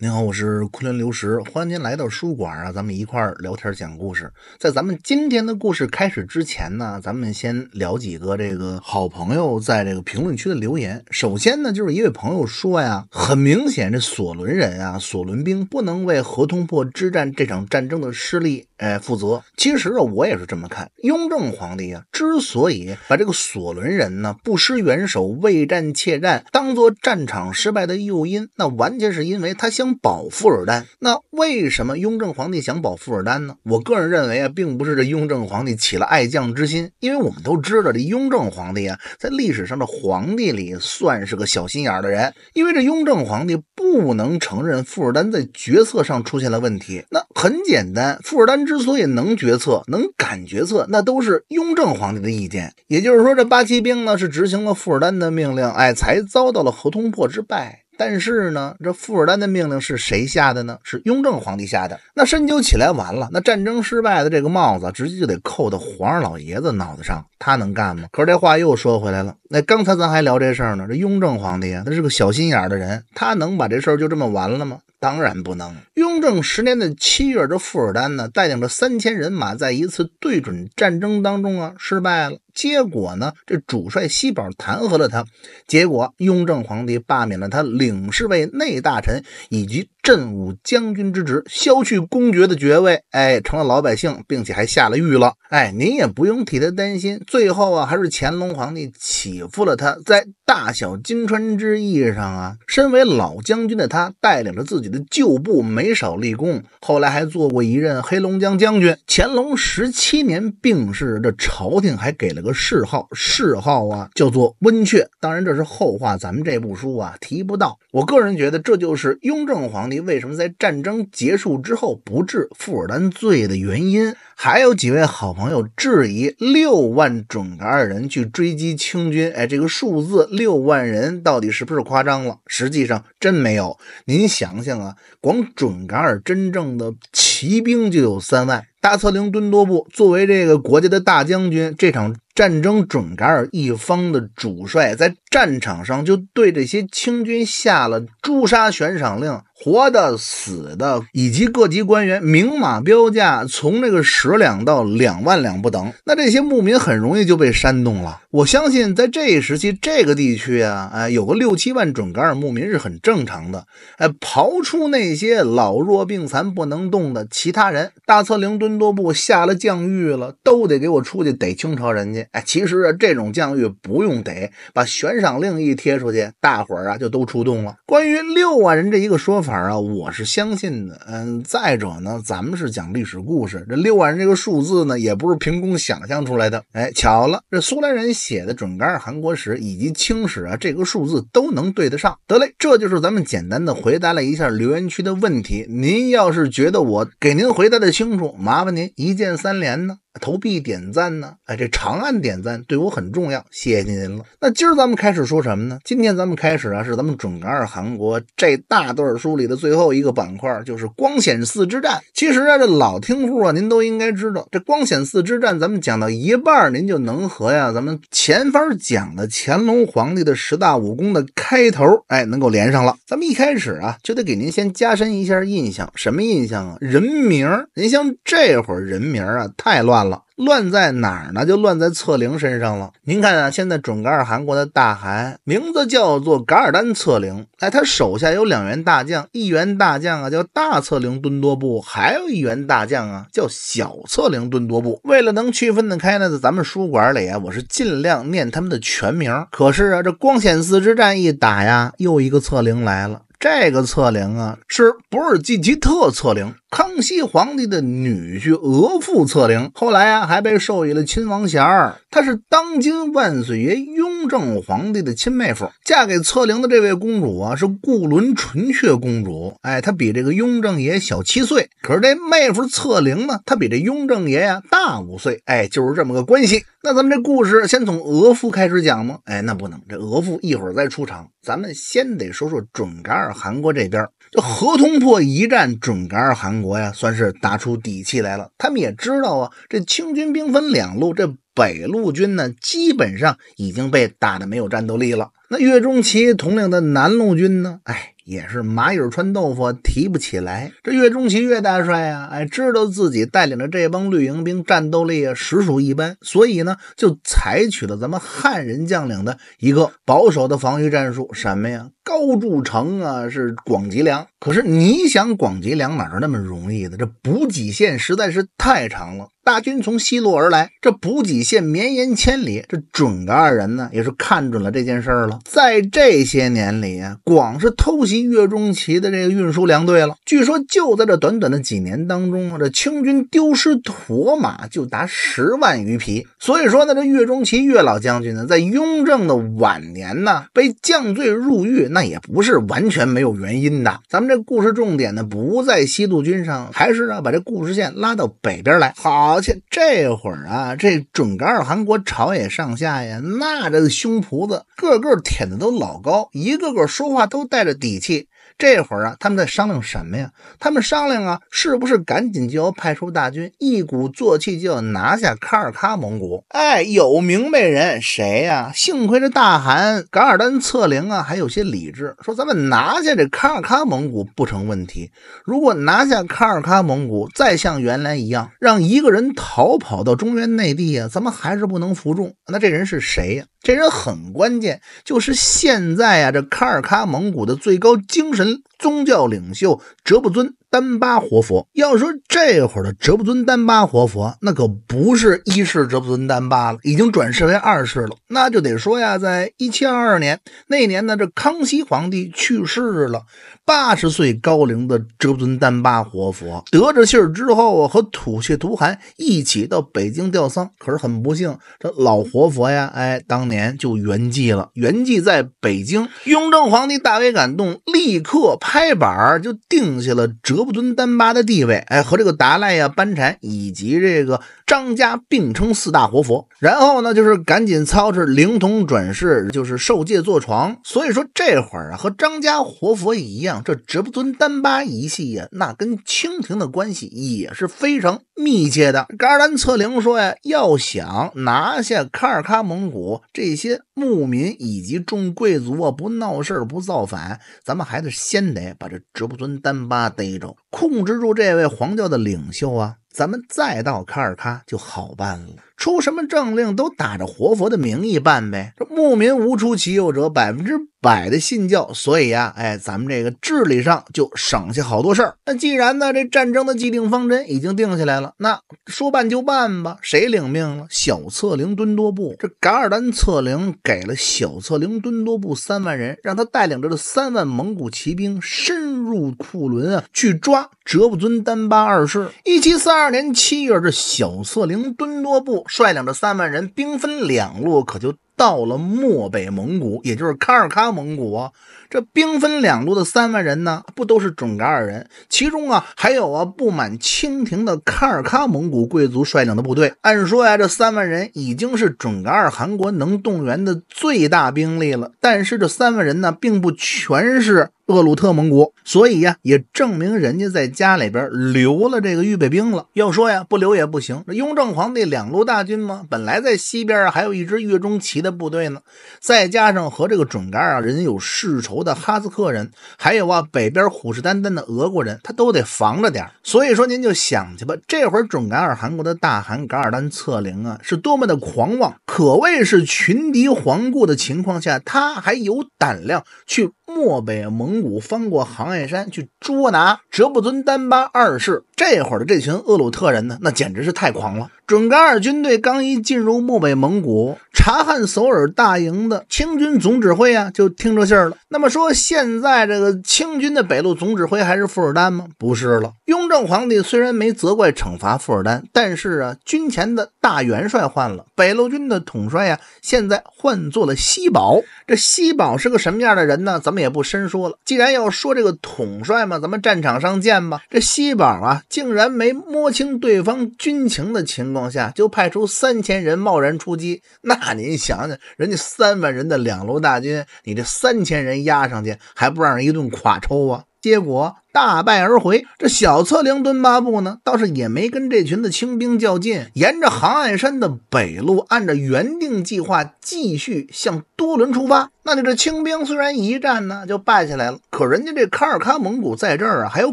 您好，我是昆仑刘石，欢迎您来到书馆啊，咱们一块儿聊天讲故事。在咱们今天的故事开始之前呢，咱们先聊几个这个好朋友在这个评论区的留言。首先呢，就是一位朋友说呀，很明显这索伦人啊，索伦兵不能为河东破之战这场战争的失利哎负责。其实啊，我也是这么看。雍正皇帝啊，之所以把这个索伦人呢不失援手、畏战怯战，当做战场失败的诱因，那完全是因为他相。保富尔丹，那为什么雍正皇帝想保富尔丹呢？我个人认为啊，并不是这雍正皇帝起了爱将之心，因为我们都知道这雍正皇帝啊，在历史上的皇帝里算是个小心眼的人。因为这雍正皇帝不能承认富尔丹在决策上出现了问题。那很简单，富尔丹之所以能决策、能敢决策，那都是雍正皇帝的意见。也就是说，这八旗兵呢是执行了富尔丹的命令，哎，才遭到了河通破之败。但是呢，这富尔丹的命令是谁下的呢？是雍正皇帝下的。那深究起来，完了，那战争失败的这个帽子直接就得扣到皇上老爷子脑袋上，他能干吗？可是这话又说回来了，那刚才咱还聊这事儿呢。这雍正皇帝啊，他是个小心眼的人，他能把这事儿就这么完了吗？当然不能。雍正十年的七月，这富尔丹呢，带领着三千人马，在一次对准战争当中啊，失败了。结果呢？这主帅西宝弹劾了他，结果雍正皇帝罢免了他领侍卫内大臣以及镇武将军之职，削去公爵的爵位，哎，成了老百姓，并且还下了狱了。哎，您也不用替他担心。最后啊，还是乾隆皇帝起复了他，在大小金川之役上啊，身为老将军的他，带领着自己的旧部没少立功。后来还做过一任黑龙江将军。乾隆十七年病逝，这朝廷还给了个。谥号，谥号啊，叫做温却。当然，这是后话，咱们这部书啊提不到。我个人觉得，这就是雍正皇帝为什么在战争结束之后不治富尔丹罪的原因。还有几位好朋友质疑六万准噶尔人去追击清军，哎，这个数字六万人到底是不是夸张了？实际上真没有。您想想啊，光准噶尔真正的骑兵就有三万，大策令敦多布作为这个国家的大将军，这场。战争准噶尔一方的主帅在战场上就对这些清军下了诛杀悬赏令。活的、死的，以及各级官员明码标价，从这个十两到两万两不等。那这些牧民很容易就被煽动了。我相信，在这一时期、这个地区啊，哎，有个六七万准噶尔牧民是很正常的。哎，刨出那些老弱病残不能动的，其他人大策凌敦多布下了降谕了，都得给我出去逮清朝人去。哎，其实啊，这种降谕不用逮，把悬赏令一贴出去，大伙儿啊就都出动了。关于六万人这一个说法。法啊，我是相信的，嗯，再者呢，咱们是讲历史故事，这六万人这个数字呢，也不是凭空想象出来的。哎，巧了，这苏联人写的《准噶尔汗国史》以及《清史》啊，这个数字都能对得上。得嘞，这就是咱们简单的回答了一下留言区的问题。您要是觉得我给您回答的清楚，麻烦您一键三连呢。投币点赞呢？哎，这长按点赞对我很重要，谢谢您了。那今儿咱们开始说什么呢？今天咱们开始啊，是咱们准噶尔韩国这大段书里的最后一个板块，就是光显寺之战。其实啊，这老听户啊，您都应该知道，这光显寺之战，咱们讲到一半，您就能和呀咱们前方讲的乾隆皇帝的十大武功的开头，哎，能够连上了。咱们一开始啊，就得给您先加深一下印象，什么印象啊？人名。您像这会儿人名啊，太乱了。乱在哪儿呢？就乱在策灵身上了。您看啊，现在准噶尔汗国的大汗名字叫做噶尔丹策灵。哎，他手下有两员大将，一员大将啊叫大策灵敦多布，还有一员大将啊叫小策灵敦多布。为了能区分得开呢，在咱们书馆里啊，我是尽量念他们的全名。可是啊，这光显寺之战一打呀，又一个策灵来了。这个策灵啊，是博尔济吉特策灵。康熙皇帝的女婿额驸策凌，后来啊还被授予了亲王衔儿。她是当今万岁爷雍正皇帝的亲妹夫。嫁给策凌的这位公主啊，是固伦纯悫公主。哎，她比这个雍正爷小七岁。可是这妹夫策凌呢，她比这雍正爷呀大五岁。哎，就是这么个关系。那咱们这故事先从额驸开始讲吗？哎，那不能。这额驸一会儿再出场。咱们先得说说准噶尔汗国这边。这河东破一战，准噶尔汗国呀，算是打出底气来了。他们也知道啊，这清军兵分两路，这北路军呢，基本上已经被打的没有战斗力了。那岳钟琪统领的南路军呢，哎，也是蚂蚁穿豆腐，提不起来。这岳钟琪岳大帅呀，哎，知道自己带领着这帮绿营兵战斗力啊，实属一般，所以呢，就采取了咱们汉人将领的一个保守的防御战术，什么呀？高筑城啊，是广积粮。可是你想广积粮哪是那么容易的？这补给线实在是太长了。大军从西路而来，这补给线绵延千里。这准噶尔人呢，也是看准了这件事儿了。在这些年里啊，广是偷袭岳钟琪的这个运输粮队了。据说就在这短短的几年当中，这清军丢失驼马就达十万余匹。所以说呢，这岳钟琪岳老将军呢，在雍正的晚年呢，被降罪入狱那。那也不是完全没有原因的。咱们这故事重点呢，不在西路军上，还是啊，把这故事线拉到北边来。好，去这会儿啊，这准噶尔汗国朝野上下呀，那这胸脯子个个舔的都老高，一个个说话都带着底气。这会儿啊，他们在商量什么呀？他们商量啊，是不是赶紧就要派出大军，一鼓作气就要拿下卡尔喀蒙古？哎，有明白人谁呀？幸亏这大汗噶尔丹策凌啊还有些理智，说咱们拿下这卡尔喀蒙古不成问题。如果拿下卡尔喀蒙古，再像原来一样让一个人逃跑到中原内地啊，咱们还是不能服众。那这人是谁呀？这人很关键，就是现在啊，这卡尔喀蒙古的最高精神。宗教领袖。哲布尊丹巴活佛，要说这会儿的哲布尊丹巴活佛，那可不是一世哲布尊丹巴了，已经转世为二世了。那就得说呀，在一七二二年那年呢，这康熙皇帝去世了，八十岁高龄的哲布尊丹巴活佛得着信儿之后啊，和土谢图汗一起到北京吊丧。可是很不幸，这老活佛呀，哎，当年就圆寂了。圆寂在北京，雍正皇帝大为感动，立刻拍板就定。下了哲布尊丹巴的地位，哎，和这个达赖呀、班禅以及这个张家并称四大活佛。然后呢，就是赶紧操持灵童转世，就是受戒坐床。所以说这会儿啊，和张家活佛一样，这哲布尊丹巴一系呀，那跟清廷的关系也是非常密切的。噶尔丹策灵说呀，要想拿下喀尔喀蒙古这些牧民以及众贵族啊，不闹事不造反，咱们还得先得把这哲布尊丹。巴逮着，控制住这位黄教的领袖啊，咱们再到卡尔喀就好办了。出什么政令都打着活佛的名义办呗。这牧民无出其右者，百分之。摆的信教，所以呀，哎，咱们这个治理上就省下好多事儿。那既然呢，这战争的既定方针已经定下来了，那说办就办吧。谁领命了？小策凌敦多布。这噶尔丹策凌给了小策凌敦多布三万人，让他带领着这三万蒙古骑兵深入库伦啊，去抓哲布尊丹巴二世。一七三二年七月，这小策凌敦多布率领着三万人，兵分两路，可就。到了漠北蒙古，也就是喀尔喀蒙古，这兵分两路的三万人呢，不都是准噶尔人？其中啊，还有啊不满清廷的喀尔喀蒙古贵族率领的部队。按说呀，这三万人已经是准噶尔汗国能动员的最大兵力了，但是这三万人呢，并不全是。厄鲁特盟国，所以呀，也证明人家在家里边留了这个预备兵了。要说呀，不留也不行。雍正皇帝两路大军吗？本来在西边啊，还有一支岳钟琪的部队呢。再加上和这个准噶尔啊人有世仇的哈斯克人，还有啊北边虎视眈眈的俄国人，他都得防着点儿。所以说，您就想去吧。这会儿准噶尔汗国的大汗噶尔丹策凌啊，是多么的狂妄，可谓是群敌环顾的情况下，他还有胆量去。漠北蒙古翻过杭爱山去捉拿哲布尊丹巴二世。这会儿的这群厄鲁特人呢，那简直是太狂了。准噶尔军队刚一进入漠北蒙古，察罕索尔大营的清军总指挥啊，就听着信儿了。那么说，现在这个清军的北路总指挥还是富尔丹吗？不是了。雍正皇帝虽然没责怪惩罚富尔丹，但是啊，军前的大元帅换了，北路军的统帅呀，现在换做了西宝。这西宝是个什么样的人呢？咱们也不深说了。既然要说这个统帅嘛，咱们战场上见吧。这西宝啊。竟然没摸清对方军情的情况下，就派出三千人贸然出击。那您想想，人家三万人的两路大军，你这三千人压上去，还不让人一顿垮抽啊？结果大败而回。这小策凌敦巴布呢，倒是也没跟这群的清兵较劲，沿着杭爱山的北路，按照原定计划继续向多伦出发。那你这清兵虽然一战呢就败下来了，可人家这喀尔喀蒙古在这儿啊，还有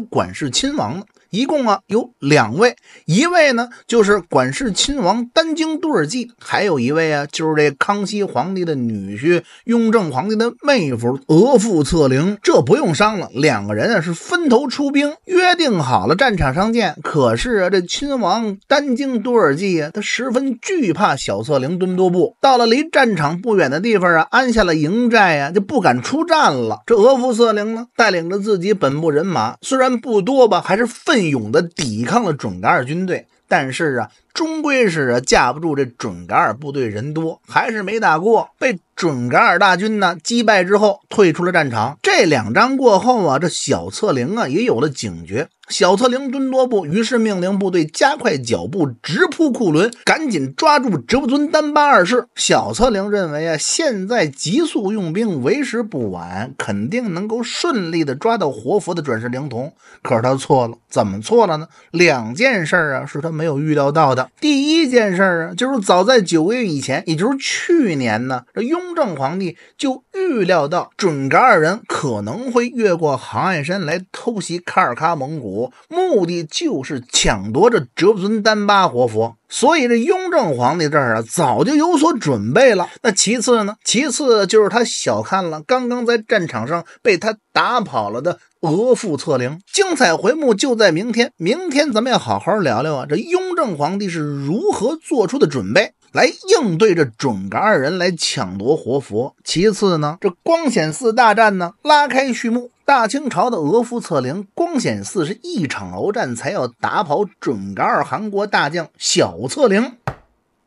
管事亲王呢。一共啊有两位，一位呢就是管事亲王丹京多尔济，还有一位啊就是这康熙皇帝的女婿、雍正皇帝的妹夫额驸策凌。这不用商量，两个人啊是分头出兵，约定好了战场上见。可是啊，这亲王丹京多尔济啊，他十分惧怕小策凌敦多部，到了离战场不远的地方啊，安下了营寨呀，就不敢出战了。这额驸策凌呢，带领着自己本部人马，虽然不多吧，还是奋。勇的抵抗了准噶尔军队，但是啊，终归是啊，架不住这准噶尔部队人多，还是没打过，被。准噶尔大军呢击败之后退出了战场。这两仗过后啊，这小策灵啊也有了警觉。小策灵敦多步，于是命令部队加快脚步，直扑库伦，赶紧抓住折布尊丹巴二世。小策灵认为啊，现在急速用兵为时不晚，肯定能够顺利的抓到活佛的转世灵童。可是他错了，怎么错了呢？两件事啊是他没有预料到的。第一件事啊，就是早在九个月以前，也就是去年呢，这雍。雍正皇帝就预料到准噶尔人可能会越过杭爱山来偷袭喀尔喀蒙古，目的就是抢夺这哲布尊丹巴活佛，所以这雍正皇帝这儿啊早就有所准备了。那其次呢？其次就是他小看了刚刚在战场上被他打跑了的额驸策凌。精彩回目就在明天，明天咱们要好好聊聊啊，这雍正皇帝是如何做出的准备。来应对这准噶尔人来抢夺活佛。其次呢，这光显寺大战呢拉开序幕。大清朝的额驸策凌，光显寺是一场鏖战才要打跑准噶尔汗国大将小策凌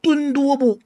敦多布。